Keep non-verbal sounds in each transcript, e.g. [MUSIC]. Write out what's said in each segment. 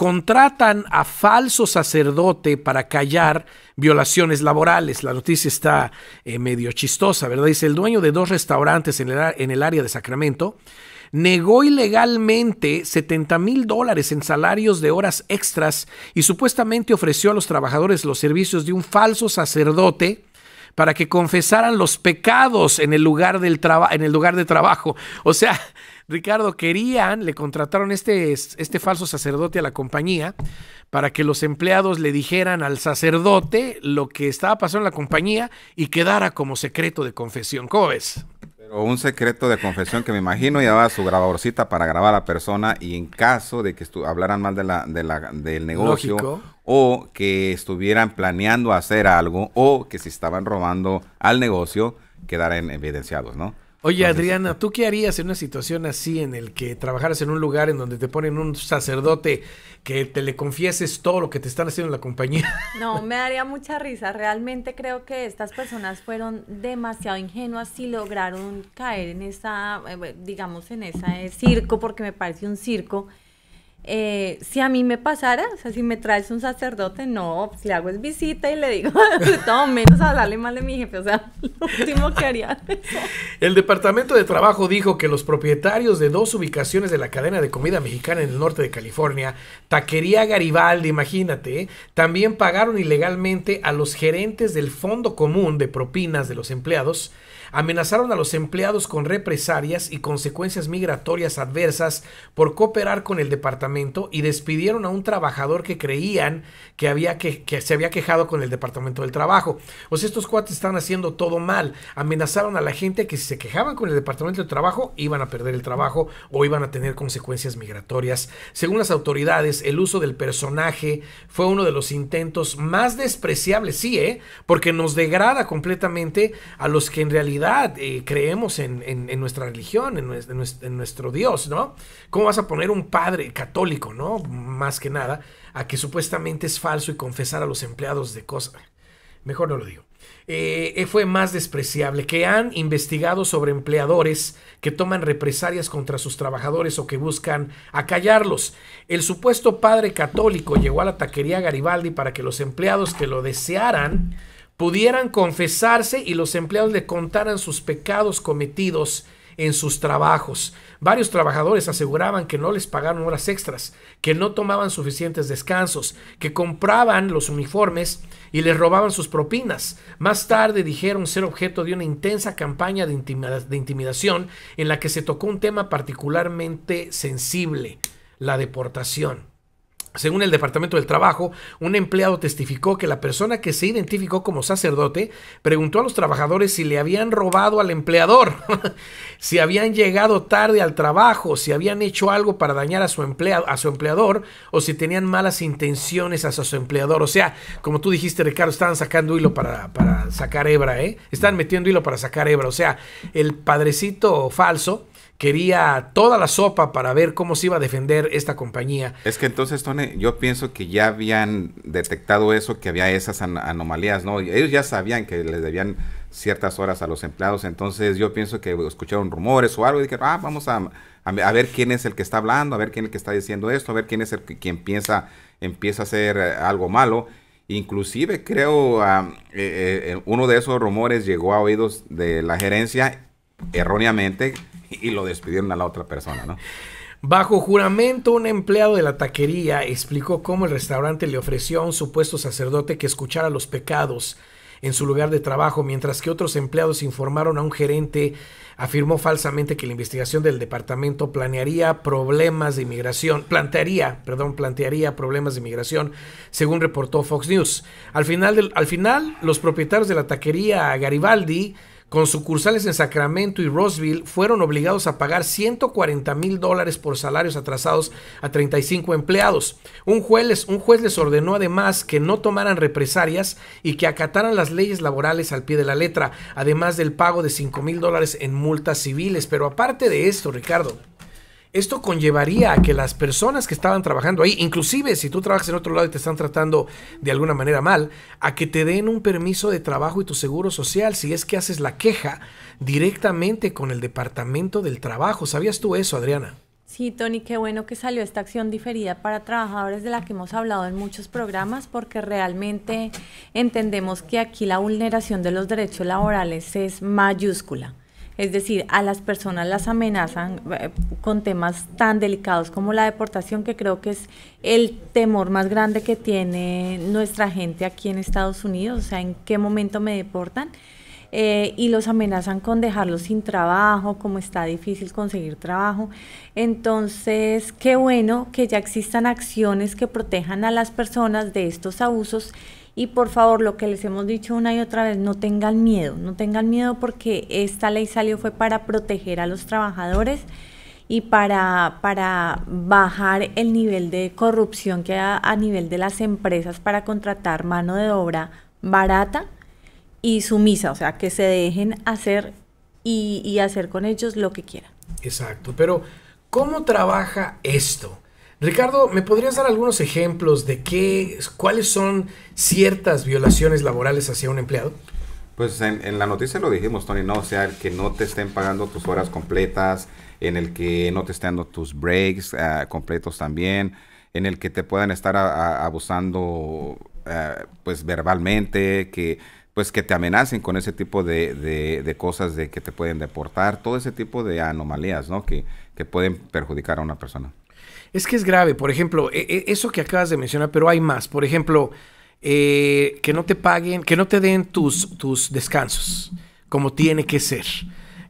contratan a falso sacerdote para callar violaciones laborales. La noticia está eh, medio chistosa, ¿verdad? Dice, el dueño de dos restaurantes en el, área de Sacramento negó ilegalmente 70 mil dólares en salarios de horas extras y supuestamente ofreció a los trabajadores los servicios de un falso sacerdote para que confesaran los pecados en el lugar, del en el lugar de trabajo. O sea, Ricardo, querían, le contrataron este, este falso sacerdote a la compañía para que los empleados le dijeran al sacerdote lo que estaba pasando en la compañía y quedara como secreto de confesión. ¿Cómo ves? Pero un secreto de confesión que me imagino llevaba su grabadorcita para grabar a la persona y en caso de que hablaran mal de la, la, del negocio o que estuvieran planeando hacer algo o que se estaban robando al negocio, quedaran evidenciados, ¿no? Oye, Adriana, ¿tú qué harías en una situación así en el que trabajaras en un lugar en donde te ponen un sacerdote que te le confieses todo lo que te están haciendo en la compañía? [LAUGHS] No, me daría mucha risa. Realmente creo que estas personas fueron demasiado ingenuas y lograron caer en esa, eh, digamos, en ese circo, porque me parece un circo eh, si a mí me pasara, o sea, si me traes un sacerdote, no, pues le hago es visita y le digo, todo [LAUGHS] menos hablarle mal de mi jefe, o sea, [LAUGHS] lo último que haría. el Departamento de Trabajo dijo que los propietarios de dos ubicaciones de la cadena de comida mexicana en el norte de California, Taquería Garibaldi, imagínate, también pagaron ilegalmente a los gerentes del Fondo Común de Propinas de los Empleados, amenazaron a los empleados con represalias y consecuencias migratorias adversas por cooperar con el departamento y despidieron a un trabajador que creían que, había que, se había quejado con el departamento del trabajo. O sea, estos cuates están haciendo todo mal. Amenazaron a la gente que si se quejaban con el departamento del trabajo iban a perder el trabajo o iban a tener consecuencias migratorias. Según las autoridades, el uso del personaje fue uno de los intentos más despreciables, sí, ¿eh? porque nos degrada completamente a los que en realidad eh, creemos en, nuestra religión, en nuestro, Dios, ¿no? ¿Cómo vas a poner un padre católico, ¿no? Más que nada, a que supuestamente es falso y confesar a los empleados de cosas. Mejor no lo digo. Eh, eh, fue más despreciable, que han investigado sobre empleadores que toman represalias contra sus trabajadores o que buscan acallarlos. El supuesto padre católico llegó a la taquería Garibaldi para que los empleados que lo desearan pudieran confesarse y los empleados le contaran sus pecados cometidos en sus trabajos. Varios trabajadores aseguraban que no les pagaron horas extras, que no tomaban suficientes descansos, que compraban los uniformes y les robaban sus propinas. Más tarde dijeron ser objeto de una intensa campaña de, de intimidación en la que se tocó un tema particularmente sensible, la deportación. Según el Departamento del Trabajo, un empleado testificó que la persona que se identificó como sacerdote preguntó a los trabajadores si le habían robado al empleador, [LAUGHS] si habían llegado tarde al trabajo, si habían hecho algo para dañar a su, a su empleador o si tenían malas intenciones hacia su empleador. O sea, como tú dijiste, Ricardo, estaban sacando hilo para, para sacar hebra, ¿eh? Estaban metiendo hilo para sacar hebra. O sea, el padrecito falso quería toda la sopa para ver cómo se iba a defender esta compañía. Es que entonces, Tony, yo pienso que ya habían detectado eso, que había esas anomalías, ¿no? Ellos ya sabían que les debían ciertas horas a los empleados, entonces yo pienso que escucharon rumores o algo y dijeron, ah, vamos a, ver quién es el que está hablando, a ver quién es el que está diciendo esto, a ver quién es el que quien piensa, empieza a hacer eh, algo malo. Inclusive creo ah, eh, eh, uno de esos rumores llegó a oídos de la gerencia erróneamente y lo despidieron a la otra persona, ¿no? Bajo juramento, un empleado de la taquería explicó cómo el restaurante le ofreció a un supuesto sacerdote que escuchara los pecados en su lugar de trabajo, mientras que otros empleados informaron a un gerente, afirmó falsamente que la investigación del departamento planearía problemas de inmigración, plantearía, perdón, plantearía problemas de inmigración, según reportó Fox News. Al final, al final los propietarios de la taquería Garibaldi con sucursales en Sacramento y Roseville, fueron obligados a pagar 140 mil dólares por salarios atrasados a 35 empleados. Un juez, les, ordenó además que no tomaran represalias y que acataran las leyes laborales al pie de la letra, además del pago de 5 mil dólares en multas civiles. Pero aparte de esto, Ricardo, esto conllevaría a que las personas que estaban trabajando ahí, inclusive si tú trabajas en otro lado y te están tratando de alguna manera mal, a que te den un permiso de trabajo y tu seguro social si es que haces la queja directamente con el Departamento del Trabajo. ¿Sabías tú eso, Adriana? Sí, Tony, qué bueno que salió esta acción diferida para trabajadores de la que hemos hablado en muchos programas porque realmente entendemos que aquí la vulneración de los derechos laborales es mayúscula. Es decir, a las personas las amenazan eh, con temas tan delicados como la deportación, que creo que es el temor más grande que tiene nuestra gente aquí en Estados Unidos, o sea, en qué momento me deportan. Eh, y los amenazan con dejarlos sin trabajo, como está difícil conseguir trabajo. Entonces, qué bueno que ya existan acciones que protejan a las personas de estos abusos y por favor, lo que les hemos dicho una y otra vez, no tengan miedo, no tengan miedo porque esta ley salió fue para proteger a los trabajadores y para, para bajar el nivel de corrupción que hay a nivel de las empresas para contratar mano de obra barata y sumisa, o sea, que se dejen hacer y, y hacer con ellos lo que quieran. Exacto, pero ¿cómo trabaja esto? Ricardo, ¿me podrías dar algunos ejemplos de qué, cuáles son ciertas violaciones laborales hacia un empleado? Pues en, la noticia lo dijimos, Tony, ¿no? O sea, el que no te estén pagando tus horas completas, en el que no te estén dando tus breaks ah, completos también, en el que te puedan estar abusando, ah, pues verbalmente, que pues que te amenacen con ese tipo de, cosas de que te pueden deportar, todo ese tipo de anomalías, ¿no? que pueden perjudicar a una persona. Es que es grave, por ejemplo, e, e, eso que acabas de mencionar, pero hay más. Por ejemplo, eh, que no te paguen, que no te den tus, tus descansos como tiene que ser.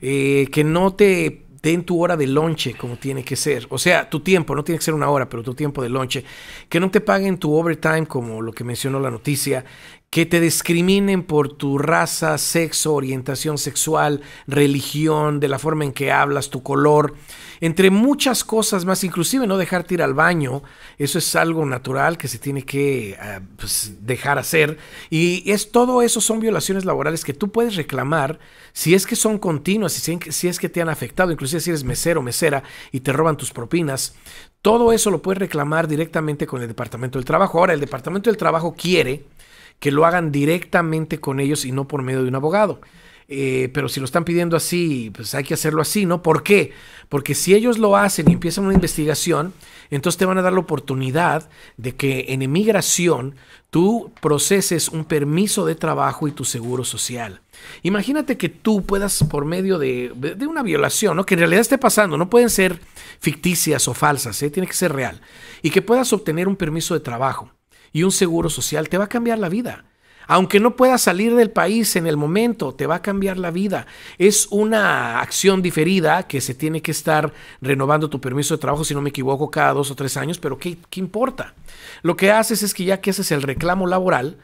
Eh, que no te den tu hora de lonche como tiene que ser. O sea, tu tiempo, no tiene que ser una hora, pero tu tiempo de lonche. Que no te paguen tu overtime como lo que mencionó la noticia que te discriminen por tu raza, sexo, orientación sexual, religión, de la forma en que hablas, tu color, entre muchas cosas más, inclusive no dejarte ir al baño, eso es algo natural que se tiene que ah, pues, dejar hacer. Y es todo eso son violaciones laborales que tú puedes reclamar si es que son continuas, si, si es que te han afectado, inclusive si eres mesero, mesera y te roban tus propinas, todo eso lo puedes reclamar directamente con el Departamento del Trabajo. Ahora, el Departamento del Trabajo quiere que lo hagan directamente con ellos y no por medio de un abogado. Eh, pero si lo están pidiendo así, pues hay que hacerlo así, ¿no? ¿Por qué? Porque si ellos lo hacen y empiezan una investigación, entonces te van a dar la oportunidad de que en emigración tú proceses un permiso de trabajo y tu seguro social. Imagínate que tú puedas, por medio de, de una violación, ¿no? que en realidad esté pasando, no pueden ser ficticias o falsas, ¿eh? tiene que ser real, y que puedas obtener un permiso de trabajo y un seguro social, te va a cambiar la vida. Aunque no puedas salir del país en el momento, te va a cambiar la vida. Es una acción diferida que se tiene que estar renovando tu permiso de trabajo, si no me equivoco, cada dos o tres años, pero ¿qué, importa? Lo que haces es que ya que haces el reclamo laboral,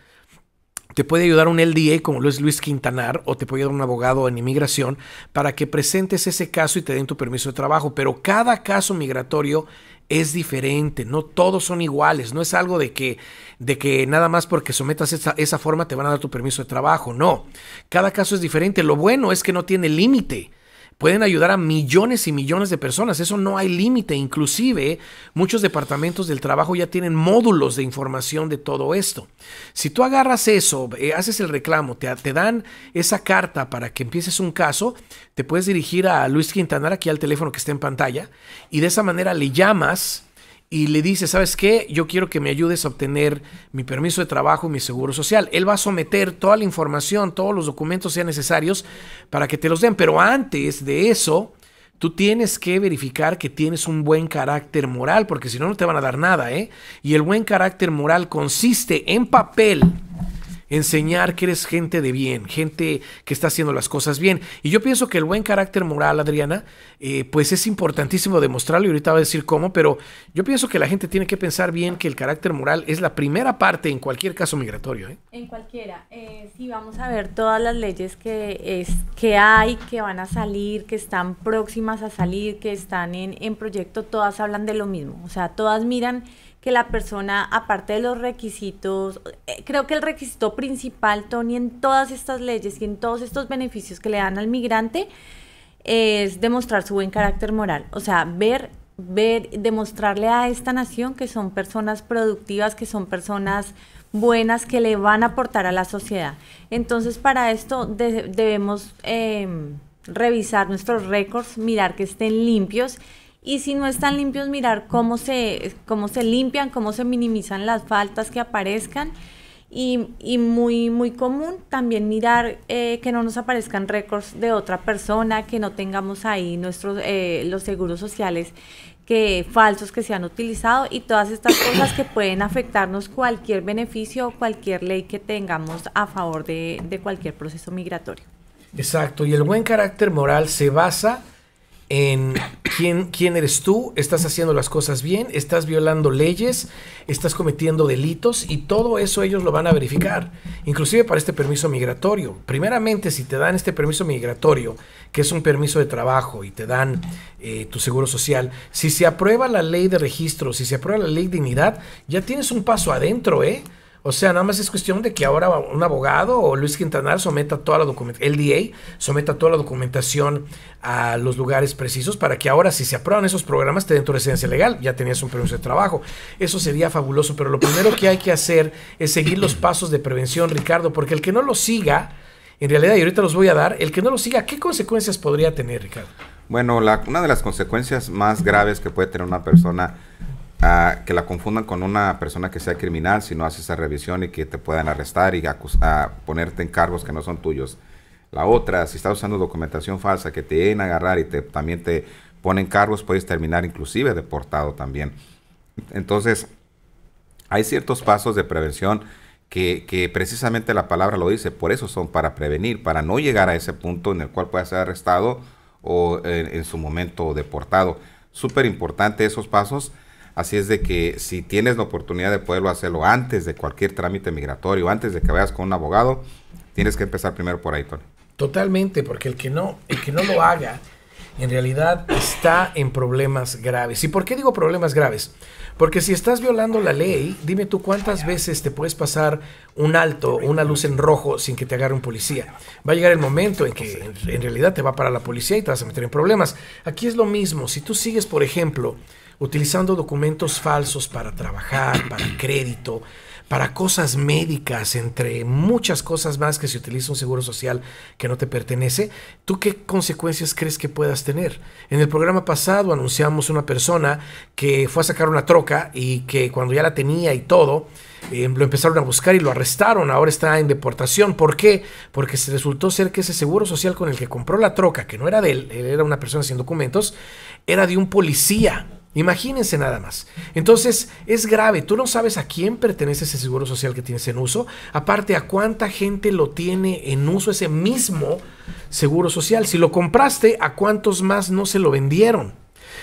te puede ayudar un LDA como lo es Luis Quintanar o te puede ayudar un abogado en inmigración para que presentes ese caso y te den tu permiso de trabajo. Pero cada caso migratorio es diferente, no todos son iguales, no es algo de que, de que nada más porque sometas esa forma te van a dar tu permiso de trabajo, no. Cada caso es diferente. Lo bueno es que no tiene límite pueden ayudar a millones y millones de personas. Eso no hay límite. Inclusive muchos departamentos del trabajo ya tienen módulos de información de todo esto. Si tú agarras eso, eh, haces el reclamo, te, te, dan esa carta para que empieces un caso, te puedes dirigir a Luis Quintanar aquí al teléfono que está en pantalla y de esa manera le llamas y le dice, ¿sabes qué? Yo quiero que me ayudes a obtener mi permiso de trabajo y mi seguro social. Él va a someter toda la información, todos los documentos sean necesarios para que te los den, pero antes de eso, tú tienes que verificar que tienes un buen carácter moral, porque si no, no te van a dar nada, ¿eh? Y el buen carácter moral consiste en papel enseñar que eres gente de bien, gente que está haciendo las cosas bien. Y yo pienso que el buen carácter moral, Adriana, eh, pues es importantísimo demostrarlo y ahorita voy a decir cómo, pero yo pienso que la gente tiene que pensar bien que el carácter moral es la primera parte en cualquier caso migratorio. ¿eh? En cualquiera. Eh, si vamos a ver todas las leyes que, es, que hay, que van a salir, que están próximas a salir, que están en, en proyecto, todas hablan de lo mismo. O sea, todas miran que la persona, aparte de los requisitos, eh, creo que el requisito principal, Tony, en todas estas leyes y en todos estos beneficios que le dan al migrante, es demostrar su buen carácter moral. O sea, ver, ver, demostrarle a esta nación que son personas productivas, que son personas buenas, que le van a aportar a la sociedad. Entonces, para esto debemos em, revisar nuestros récords, mirar que estén limpios y si no están limpios, mirar cómo se, cómo se limpian, cómo se minimizan las faltas que aparezcan. Y, y, muy, muy común también mirar eh, que no nos aparezcan récords de otra persona, que no tengamos ahí nuestros, eh, los seguros sociales que, falsos que se han utilizado y todas estas cosas que pueden afectarnos cualquier beneficio o cualquier ley que tengamos a favor de, de cualquier proceso migratorio. Exacto, y el buen carácter moral se basa en quién, quién eres tú, estás haciendo las cosas bien, estás violando leyes, estás cometiendo delitos y todo eso ellos lo van a verificar, inclusive para este permiso migratorio. Primeramente, si te dan este permiso migratorio, que es un permiso de trabajo y te dan eh, tu seguro social, si se aprueba la ley de registro, si se aprueba la ley de dignidad, ya tienes un paso adentro, ¿eh? O sea, nada más es cuestión de que ahora un abogado o Luis Quintanar someta toda la documentación, el DA someta toda la documentación a los lugares precisos para que ahora si se aprueban esos programas te den tu residencia legal, ya tenías un permiso de trabajo. Eso sería fabuloso, pero lo primero que hay que hacer es seguir los pasos de prevención, Ricardo, porque el que no lo siga, en realidad, y ahorita los voy a dar, el que no lo siga, ¿qué consecuencias podría tener, Ricardo? Bueno, una de las consecuencias más graves que puede tener una persona que la confundan con una persona que sea criminal si no haces esa revisión y que te puedan arrestar y ponerte en cargos que no son tuyos. La otra, si estás usando documentación falsa que te den a agarrar y te, también te ponen cargos, puedes terminar inclusive deportado también. Entonces, hay ciertos pasos de prevención que, precisamente la palabra lo dice, por eso son para prevenir, para no llegar a ese punto en el cual puedas ser arrestado o eh, en, su momento deportado. Súper importante esos pasos Así es de que si tienes la oportunidad de poderlo hacerlo antes de cualquier trámite migratorio, antes de que vayas con un abogado, tienes que empezar primero por ahí, Tony. Totalmente, porque el que no, el que no lo haga, en realidad está en problemas graves. ¿Y por qué digo problemas graves? Porque si estás violando la ley, dime tú cuántas veces te puedes pasar un alto, una luz en rojo sin que te agarre un policía. Va a llegar el momento en que en realidad te va para la policía y te vas a meter en problemas. Aquí es lo mismo. Si tú sigues, por ejemplo, utilizando documentos falsos para trabajar, para crédito, para cosas médicas, entre muchas cosas más que se utiliza un seguro social que no te pertenece, ¿tú qué consecuencias crees que puedas tener? En el programa pasado anunciamos una persona que fue a sacar una troca y que cuando ya la tenía y todo, eh, lo empezaron a buscar y lo arrestaron, ahora está en deportación. ¿Por qué? Porque se resultó ser que ese seguro social con el que compró la troca, que no era de él, él era una persona sin documentos, era de un policía Imagínense nada más. Entonces es grave, tú no sabes a quién pertenece ese seguro social que tienes en uso, aparte a cuánta gente lo tiene en uso ese mismo seguro social. Si lo compraste, a cuántos más no se lo vendieron.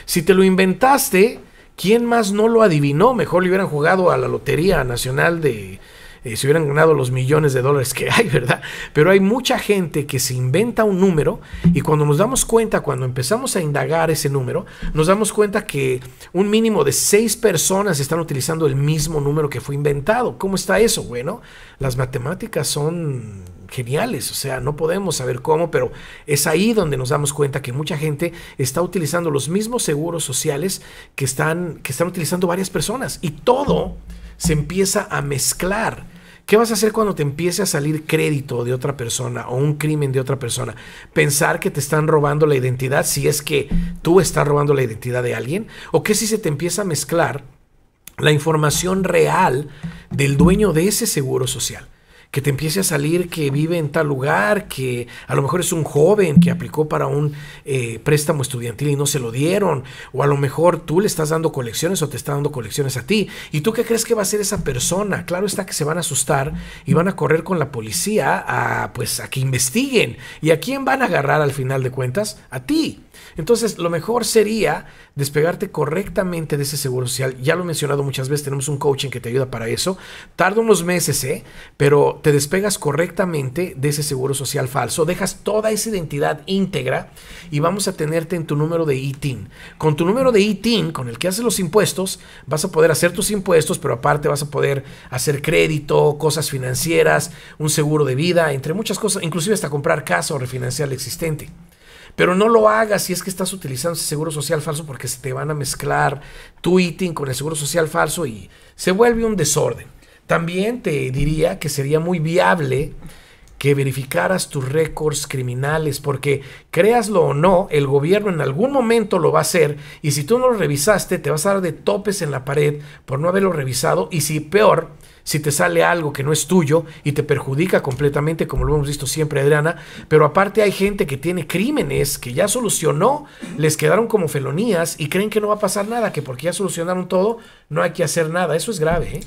Si te lo inventaste, ¿quién más no lo adivinó? Mejor le hubieran jugado a la Lotería Nacional de, eh, se hubieran ganado los millones de dólares que hay, ¿verdad? Pero hay mucha gente que se inventa un número y cuando nos damos cuenta, cuando empezamos a indagar ese número, nos damos cuenta que un mínimo de seis personas están utilizando el mismo número que fue inventado. ¿Cómo está eso? Bueno, las matemáticas son geniales, o sea, no podemos saber cómo, pero es ahí donde nos damos cuenta que mucha gente está utilizando los mismos seguros sociales que están, que están utilizando varias personas y todo se empieza a mezclar. ¿Qué vas a hacer cuando te empiece a salir crédito de otra persona o un crimen de otra persona? ¿Pensar que te están robando la identidad si es que tú estás robando la identidad de alguien? ¿O qué si se te empieza a mezclar la información real del dueño de ese seguro social? que te empiece a salir que vive en tal lugar, que a lo mejor es un joven que aplicó para un eh, préstamo estudiantil y no se lo dieron, o a lo mejor tú le estás dando colecciones o te está dando colecciones a ti. ¿Y tú qué crees que va a ser esa persona? Claro está que se van a asustar y van a correr con la policía a, pues, a que investiguen. ¿Y a quién van a agarrar al final de cuentas? A ti. Entonces, lo mejor sería despegarte correctamente de ese seguro social. Ya lo he mencionado muchas veces, tenemos un coaching que te ayuda para eso. Tarda unos meses, ¿eh? Pero te despegas correctamente de ese seguro social falso, dejas toda esa identidad íntegra y vamos a tenerte en tu número de ITIN. Con tu número de ITIN, con el que haces los impuestos, vas a poder hacer tus impuestos, pero aparte vas a poder hacer crédito, cosas financieras, un seguro de vida, entre muchas cosas, inclusive hasta comprar casa o refinanciar el existente. Pero no lo hagas si es que estás utilizando ese seguro social falso porque se te van a mezclar tu ITIN con el seguro social falso y se vuelve un desorden. También te diría que sería muy viable que verificaras tus récords criminales, porque créaslo o no, el gobierno en algún momento lo va a hacer y si tú no lo revisaste, te vas a dar de topes en la pared por no haberlo revisado y si peor, si te sale algo que no es tuyo y te perjudica completamente, como lo hemos visto siempre, Adriana, pero aparte hay gente que tiene crímenes que ya solucionó, les quedaron como felonías y creen que no va a pasar nada, que porque ya solucionaron todo, no hay que hacer nada, eso es grave. ¿eh?